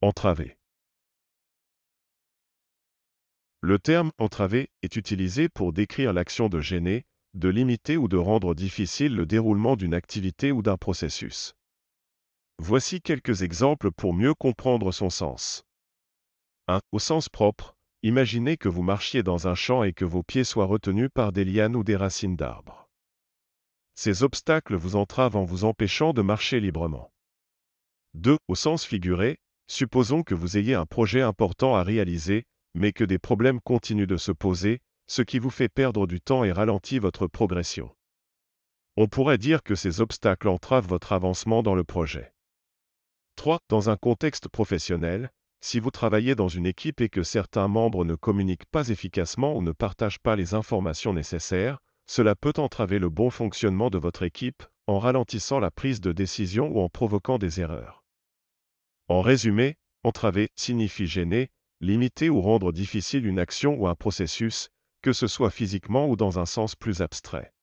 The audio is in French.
Entraver. Le terme entraver est utilisé pour décrire l'action de gêner, de limiter ou de rendre difficile le déroulement d'une activité ou d'un processus. Voici quelques exemples pour mieux comprendre son sens. 1. Au sens propre, imaginez que vous marchiez dans un champ et que vos pieds soient retenus par des lianes ou des racines d'arbres. Ces obstacles vous entravent en vous empêchant de marcher librement. 2. Au sens figuré, Supposons que vous ayez un projet important à réaliser, mais que des problèmes continuent de se poser, ce qui vous fait perdre du temps et ralentit votre progression. On pourrait dire que ces obstacles entravent votre avancement dans le projet. 3. Dans un contexte professionnel, si vous travaillez dans une équipe et que certains membres ne communiquent pas efficacement ou ne partagent pas les informations nécessaires, cela peut entraver le bon fonctionnement de votre équipe en ralentissant la prise de décision ou en provoquant des erreurs. En résumé, entraver signifie gêner, limiter ou rendre difficile une action ou un processus, que ce soit physiquement ou dans un sens plus abstrait.